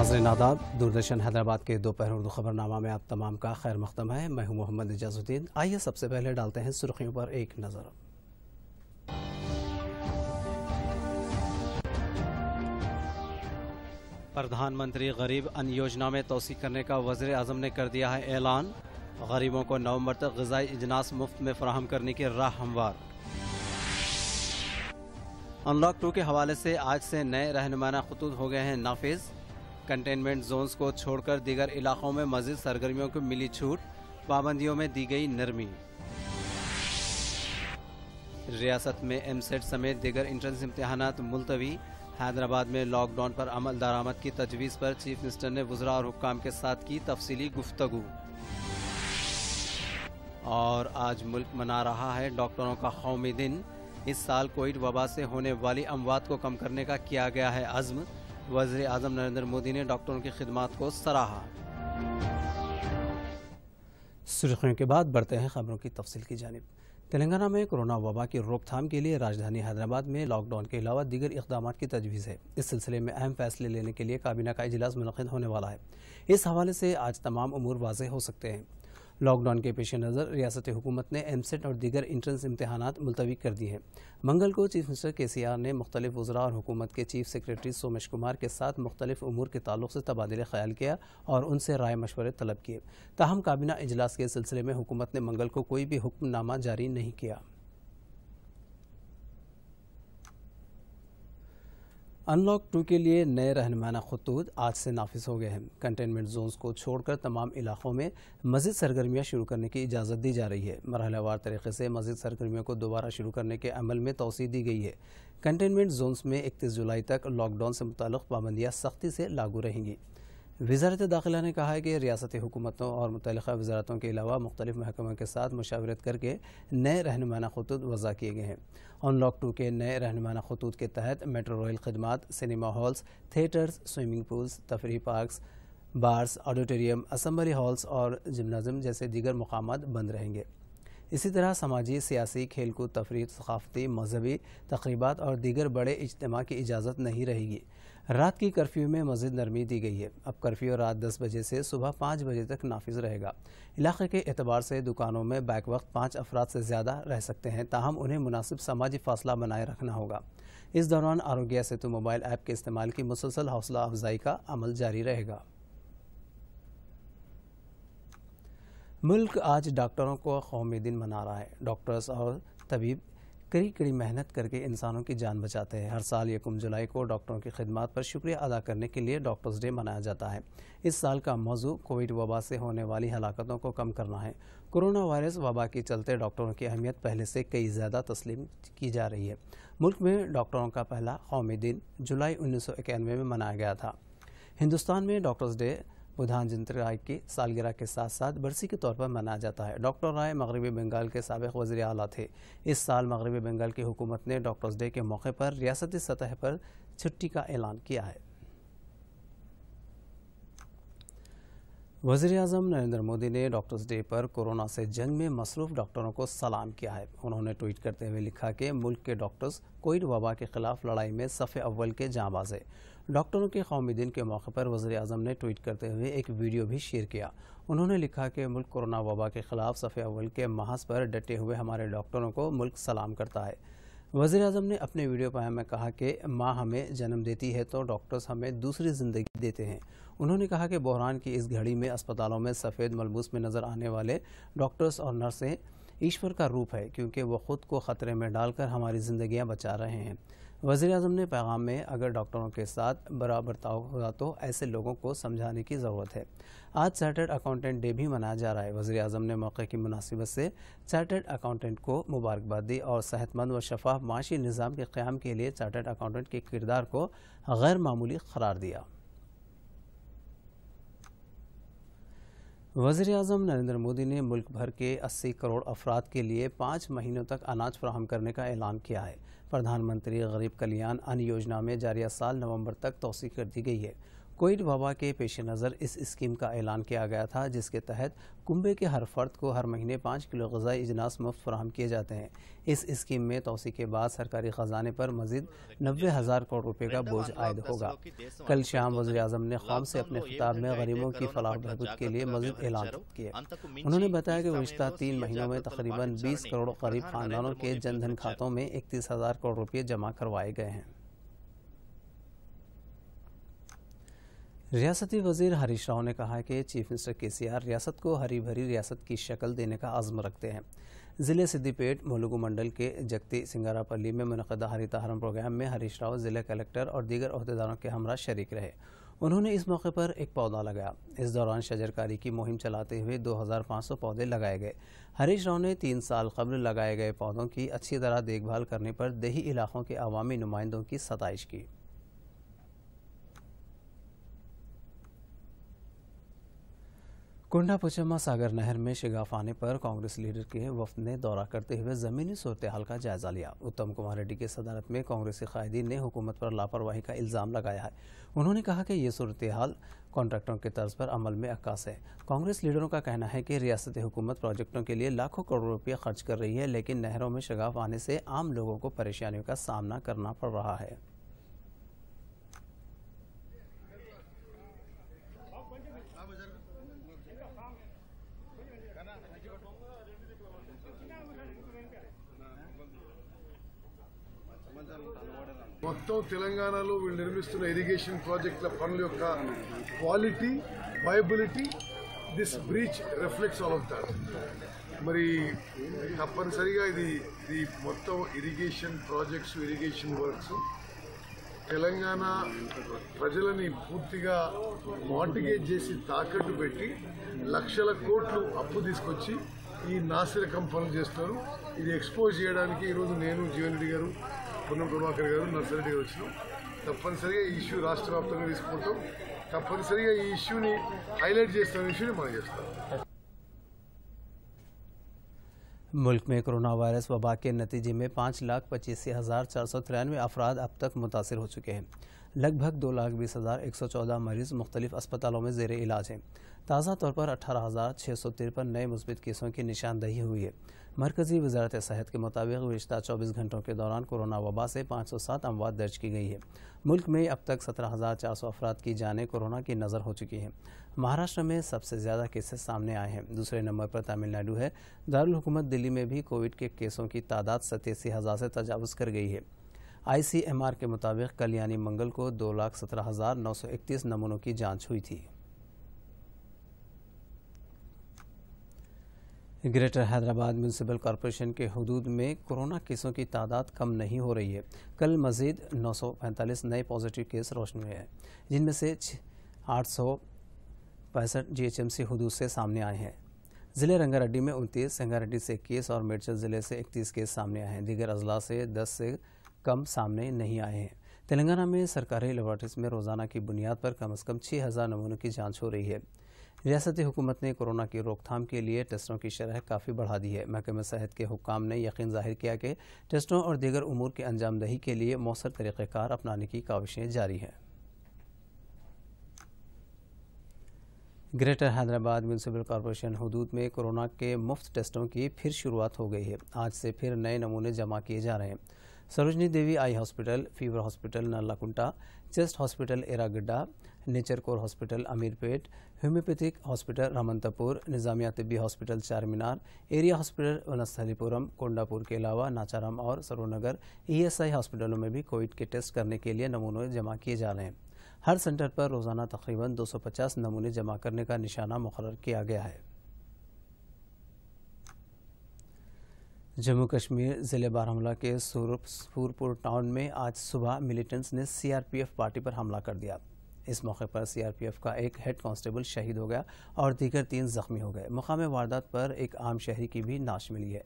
नाजर नादाद दूरदर्शन हैदराबाद के दोपहर उर्दू खबरनामा में आप तमाम का खैर मकदम है मैं हूं मोहम्मद इजाजुद्दीन आइए सबसे पहले डालते हैं सुर्खियों पर एक नज़र प्रधानमंत्री गरीब अन्न योजना में तोसी करने का वजर अजम ने कर दिया है ऐलान गरीबों को नवंबर तक गजाई इजनास मुफ्त में फराहम करने की राह हमवार अनलॉक टू के हवाले से आज से नए रहनुमाना खतूत हो गए हैं नाफिज़ कंटेनमेंट जोन्स को छोड़कर दीगर इलाकों में मजीद सरगर्मियों को मिली छूट पाबंदियों में दी गई नरमी रियासत में एम सेट e समेत दीगर इंट्रेंस इम्तहान मुलतवी हैदराबाद में लॉकडाउन पर अमल दरामद की तजवीज़ पर चीफ मिनिस्टर ने वजरा और हुक्काम के साथ की तफसीली गुफ्तगु और आज मुल्क मना रहा है डॉक्टरों का कौमी दिन इस साल कोविड वबा से होने वाली अमवात को कम करने का किया गया है अज़्म वजी अजम नरेंद्र मोदी ने डॉक्टरों की खिदमत को सराहा सुर्खियों के बाद बढ़ते हैं खबरों की तफसील की जानब तेलंगाना में कोरोना वबा की रोकथाम के लिए राजधानी हैदराबाद में लॉकडाउन के अलावा दीगर इकदाम की तजवीज़ है इस सिलसिले में अहम फैसले लेने के लिए काबीना का अजलास मनद होने वाला है इस हवाले से आज तमाम अमूर वाजे हो सकते हैं लॉकडाउन के पेश नज़र रियासत हुकूमत ने एमसेट e और दीगर इंट्रेंस इम्तहान मुलतवी कर दिए हैं मंगल को चीफ मिनिस्टर के सी आर ने मुख्तलिफ वजरा और हुकूमत के चीफ सेक्रेटरी सोमेश कुमार के साथ मुख्तलिफ अमूर के तलुक से तबादले ख्याल किया और उनसे राय मशवरे तलब किए ताहम काबीना इजलास के सिलसिले में हुकूमत ने मंगल को कोई भी हुक्मनामा जारी नहीं किया अनलॉक टू के लिए नए रहनमाना खतूत आज से नाफिज हो गए हैं कंटेनमेंट जोन्स को छोड़कर तमाम इलाकों में मजीद सरगर्मियाँ शुरू करने की इजाज़त दी जा रही है मरहलावार तरीके से मजीद सरगर्मियों को दोबारा शुरू करने के अमल में तोसी दी गई है कंटेनमेंट जोन में इकतीस जुलाई तक लॉकडाउन से मुतल पाबंदियाँ सख्ती से लागू रहेंगी वजारत दाखिला ने कहा है कि रियासती हुकूमतों और मुतल वजारतों के अलावा मुख्तलिफ महकमों के साथ मशावरत करके नए रहनमाना खतूत वज़ा किए गए हैं अनलॉक टू के नए रहनमाना खतूत के तहत मेट्रो रेल खदमात cinema halls theatres swimming pools तफरी parks bars auditorium assembly halls और जमनाजम जैसे दीगर मकाम बंद रहेंगे इसी तरह समाजी सियासी खेलकूद तफरी सकाफती मजहबी तकरीबा और दीगर बड़े इजतम की इजाज़त नहीं रहेगी रात की कर्फ्यू में मजीद नरमी दी गई है अब कर्फ्यू रात दस बजे से सुबह पाँच बजे तक नाफिज रहेगा इलाके के एतबार से दुकानों में बैक वक्त पाँच अफराद से ज़्यादा रह सकते हैं ताहम उन्हें मुनासिब समाजी फासला बनाए रखना होगा इस दौरान आरोग्य सेतु मोबाइल ऐप के इस्तेमाल की मुसलसल हौसला अफजाई का अमल जारी रहेगा मुल्क आज डॉक्टरों को कौमी दिन मना रहा है डॉक्टर्स और तबीब कड़ी कड़ी मेहनत करके इंसानों की जान बचाते हैं हर साल यकम जुलाई को डॉक्टरों की खिदमत पर शुक्रिया अदा करने के लिए डॉक्टर्स डे मनाया जाता है इस साल का मौजू कोविड वबा से होने वाली हलाकतों को कम करना है कोरोना वायरस वबा के चलते डॉक्टरों की अहमियत पहले से कई ज़्यादा तस्लीम की जा रही है मुल्क में डॉक्टरों का पहला कौमी दिन जुलाई उन्नीस में मनाया गया था हिंदुस्तान में डॉक्टर्स डे बुधान जिंत्र राय की सालगिरह के साथ साथ बरसी के तौर पर मनाया जाता है डॉक्टर राय मगरबी बंगाल के सबक वजी अला थे इस साल मगरबी बंगाल की हुकूमत ने डॉक्टर्स डे के मौके पर रियासती सतह पर छुट्टी का ऐलान किया है वजी अजम नरेंद्र मोदी ने डॉक्टर्स डे पर कोरोना से जंग में मसरूफ़ डॉक्टरों को सलाम किया है उन्होंने ट्वीट करते हुए लिखा कि मुल्क के डॉक्टर्स कोविड वबा के खिलाफ लड़ाई में सफ़े अव्वल के जांबाज है डॉक्टरों के कौमी दिन के मौके पर वजे अजम ने ट्वीट करते हुए एक वीडियो भी शेयर किया उन्होंने लिखा कि मुल्क कोरोना वबा के खिलाफ सफ़े अवल के महाज पर डटे हुए हमारे डॉक्टरों को मुल्क सलाम करता है वजे अजम ने अपने वीडियो पर हमें कहा कि माँ हमें जन्म देती है तो डॉक्टर्स हमें दूसरी ज़िंदगी देते हैं उन्होंने कहा कि बहरान की इस घड़ी में अस्पतालों में सफ़ेद मलबूस में नज़र आने वाले डॉक्टर्स और नर्सें ईश्वर का रूप है क्योंकि वो ख़ुद को ख़तरे में डालकर हमारी ज़िंदियाँ बचा रहे हैं वज़ी अजम ने पैगाम में अगर डॉक्टरों के साथ बड़ा बर्ताव होगा तो ऐसे लोगों को समझाने की ज़रूरत है आज चार्टर्ड अकाउंटेंट डे भी मनाया जा रहा है वज़ी अजम ने मौके की मुनासिबत से चार्टर्ड अकाउंटेंट को मुबारकबाद दी और सेहतमंद व शफाफ माशी निज़ाम के क़्याम के लिए चार्टर्ड अकाउंटेंट के किरदार को गैरमूली करार दिया वजीर अजम नरेंद्र मोदी ने मुल्क भर के 80 करोड़ अफराद के लिए पाँच महीनों तक अनाज फ्राहम करने का ऐलान किया है प्रधानमंत्री गरीब कल्याण अन्न योजना में जारिया साल नवंबर तक तोसी कर दी गई है कोविड वबा के पेश नज़र इस स्कीम का ऐलान किया गया था जिसके तहत कुंबे के हर फर्द को हर महीने पाँच किलो गजाई इजनास मुफ्त फराम किए जाते हैं इस स्कीम में तोसी के बाद सरकारी ख़जाने पर मजीद नबे हज़ार करोड़ रुपये का बोझ आयद होगा कल शाम वजी अजम ने खाम से अपने खिताब में गरीबों की फलाह बहबूद के लिए मजीद ऐलान किए उन्होंने बताया कि गुजत तीन महीनों में तकरीबन बीस करोड़ गरीब खानदानों के जनधन खातों में इकतीस हज़ार करोड़ रुपये जमा करवाए गए हैं रियासती वजीर हरीश राव ने कहा है कि चीफ मिनिस्टर के सी आर रियासत को हरी भरी रियासत की शक्ल देने का आज़म रखते हैं ज़िले सिद्दीपेट मुलुगु मंडल के जगती सिंगारापल्ली में मनदा हरी तहरम प्रोग्राम में हरीश राव ज़िला कलेक्टर और दीगर अहदेदारों के हमरा शरीक रहे उन्होंने इस मौके पर एक पौधा लगाया इस दौरान शजरकारी की मुहिम चलाते हुए 2500 पौधे लगाए गए हरीश राव ने तीन साल कबल लगाए गए पौधों की अच्छी तरह देखभाल करने पर दही इलाकों के अवामी नुमाइंदों की सतश की कुंडापुचम्मा सागर नहर में शिगाफ आने पर कांग्रेस लीडर के वफद ने दौरा करते हुए जमीनी सूरत हाल का जायजा लिया उत्तम कुमार रेड्डी की सदारत में कांग्रेसी कायदीन ने हुकूमत पर लापरवाही का इल्ज़ाम लगाया है उन्होंने कहा कि यह सूरत हाल कॉन्ट्रैक्टरों के तर्ज पर अमल में अक्कास है कांग्रेस लीडरों का कहना है कि रियासत हुकूमत प्रोजेक्टों के लिए लाखों करोड़ रुपये खर्च कर रही है लेकिन नहरों में शगाफ आने से आम लोगों को परेशानियों का सामना करना पड़ रहा है మొత్తం తెలంగాణలో వీళ్ళు నిర్మిస్తున్న ఇరిగేషన్ ప్రాజెక్టుల పనుల యొక్క quality viability this breach reflects all of that మరి తప్పనిసరిగా ఇది ఇది మొత్తం irrigation projects irrigation works Telangana ప్రజలని పూర్తిగా మార్టిగేజ్ చేసి తాకట్టు పెట్టి లక్షల కోట్లు అప్పు తీసుకొచ్చి ఈ నాసిరకం పనులు చేస్తున్నారు ఇది ఎక్స్పోజ్ చేయడానికి ఈరోజు నేను జీవన్ రెడ్డి గారు పొన్నం ప్రభాకర్ గారు నర్సరెడ్డి గారు వచ్చినాం తప్పనిసరిగా ఈ ఇష్యూ రాష్ట్ర వ్యాప్తంగా తీసుకుంటాం తప్పనిసరిగా ఈ ఇష్యూని హైలైట్ చేస్తున్న ఇష్యూని మనం చేస్తాం मुल्क में कोरोना वायरस वबा के नतीजे में पाँच लाख पच्चीस हज़ार चार सौ तिरानवे अफराद अब तक मुतासर हो चुके हैं लगभग दो लाख बीस हज़ार एक सौ चौदह मरीज़ मुख्तलिफ अस्पतालों में जेर इलाज हैं ताज़ा तौर पर अठारह हज़ार छः सौ तिरपन नए मुस्बित केसों की निशानदही हुई है मरकजी वजारत सेहत के मुताबिक गुज्त चौबीस घंटों के दौरान कोरोना वबा से पाँच सौ सात अमवात दर्ज की गई है मुल्क में अब तक सत्रह हज़ार चार सौ अफराद की जानें कोरोना की नज़र हो चुकी हैं महाराष्ट्र में सबसे ज़्यादा केसेस सामने आए हैं दूसरे नंबर पर तमिलनाडु है दारकूमत दिल्ली में भी कोविड के केसों की तादाद सतासी हज़ार से तजावज़ कर गई है आईसीएमआर के मुताबिक कल यानी मंगल को दो लाख सत्रह हज़ार नौ सौ इकतीस नमूनों की जांच हुई थी ग्रेटर हैदराबाद म्यूनसिपल कॉरपोरेशन के हदूद में कोरोना केसों की तादाद कम नहीं हो रही है कल मजीद 945 नए पॉजिटिव केस रोशनी हुए हैं जिनमें से आठ सौ पैंसठ जी एच एम सी हदूद से सामने आए हैं ज़िले रंगारेड्डी में उनतीस संगारेड्डी से इक्कीस और मेडचल ज़िले से इकतीस केस सामने आए हैं दीगर अजला से दस से कम सामने नहीं आए हैं तेलंगाना में सरकारी लेबॉर्ट्रीज में रोज़ाना की बुनियाद पर कम अज़ कम छः हज़ार नमूनों की जाँच हो रही है रियासती हुकूमत ने कोरोना की रोकथाम के लिए टेस्टों की शरह काफ़ी बढ़ा दी है महकमे सेहत के हुकाम ने यकीन जाहिर किया कि टेस्टों और दीगर उमूर की अंजामदही के लिए मौसर तरीक़ार अपनाने की काविशें जारी हैं ग्रेटर हैदराबाद म्यूनसिपल कॉरपोरेशन हदूद में कोरोना के मुफ्त टेस्टों की फिर शुरुआत हो गई है आज से फिर नए नमूने जमा किए जा रहे हैं Sarojini Devi eye hospital fever hospital Nallakunta chest hospital Erragadda nature cure hospital Ameerpet homoeopathic hospital Ramanthapur Nizamia Tibbi hospital Charminar area hospital Vanasthalipuram Kondapur के अलावा नाचाराम और सरोनगर ईएसआई हॉस्पिटलों में भी कोविड के टेस्ट करने के लिए नमूने जमा किए जा रहे हैं हर सेंटर पर रोज़ाना तकरीबन 250 नमूने जमा करने का निशाना मुकर किया गया है जम्मू कश्मीर ज़िले बारामूला के सूरपुर टाउन में आज सुबह मिलिटेंट्स ने सीआरपीएफ पार्टी पर हमला कर दिया इस मौके पर सीआरपीएफ का एक हेड कांस्टेबल शहीद हो गया और दीगर तीन जख्मी हो गए मकाम वारदात पर एक आम शहरी की भी नाश मिली है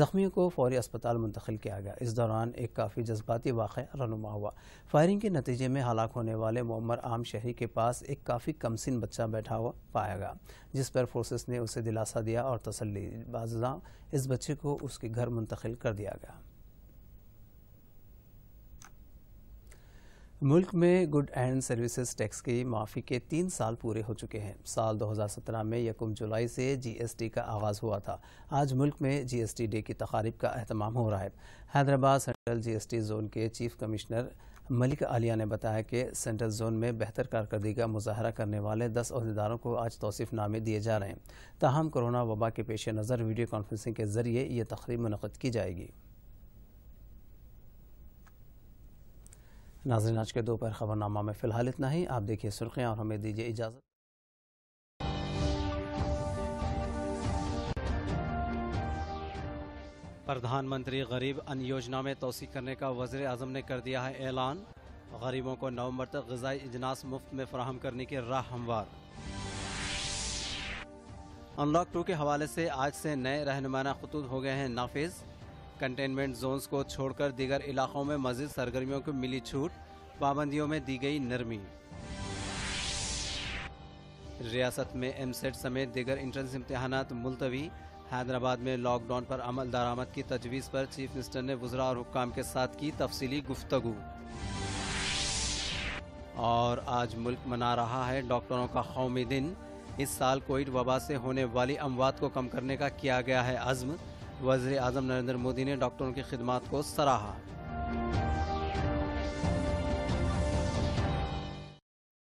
जख्मियों को फौरी अस्पताल मुंतकिल किया गया इस दौरान एक काफ़ी जज्बाती वाक़ रनुमा हुआ फायरिंग के नतीजे में हलाक होने वाले मम्मर आम शहरी के पास एक काफ़ी कमसिन बच्चा बैठा हुआ पाया गया जिस पर फोर्सेस ने उसे दिलासा दिया और तसली बाजा इस बच्चे को उसके घर मुंतकिल कर दिया गया मुल्क में गुड एंड सर्विसेज टैक्स की माफ़ी के तीन साल पूरे हो चुके हैं साल 2017 में यकम जुलाई से जीएसटी का आगाज़ हुआ था आज मुल्क में जीएसटी डे की तकारीब का अहतमाम हो रहा है हैदराबाद सेंट्रल जीएसटी जोन के चीफ कमिश्नर मलिक आलिया ने बताया कि सेंट्रल जोन में बेहतर कारकर्दगी का मुजाहरा करने वाले दस अहदेदारों को आज तोसीफ़नामे दिए जा रहे हैं तहम कोरोना वबा के पेश नज़र वीडियो कॉन्फ्रेंसिंग के ज़रिए ये तकरीब मनद की जाएगी नाजरीन आज के दोपहर खबरनामा में फ़िलहाल इतना ही आप देखिए सुर्खियाँ और हमें दीजिए इजाज़त प्रधानमंत्री गरीब अन योजना में तोसी करने का वजर अजम ने कर दिया है ऐलान गरीबों को नवंबर तक गजाई इजनास मुफ्त में फराहम करने की राह हमवार अनलॉक टू के हवाले से आज से नए रहनुमाना खतूत हो गए हैं नाफिज़ कंटेनमेंट जोन्स को छोड़कर दीगर इलाकों में मजीद सरगर्मियों को मिली छूट पाबंदियों में दी गई नरमी रियासत में एम सेट e समेत दीगर इंट्रेंस इम्तहान मुलतवी हैदराबाद में लॉकडाउन पर अमल दरामद की तजवीज़ पर चीफ मिनिस्टर ने वजरा और हुकाम के साथ की तफसीली गुफ्तगु और आज मुल्क मना रहा है डॉक्टरों का कौमी दिन इस साल कोविड वबा से होने वाली अमवात को कम करने का किया गया है अज़्म वजी अजम नरेंद्र मोदी ने डॉक्टरों की खिदमत को सराहा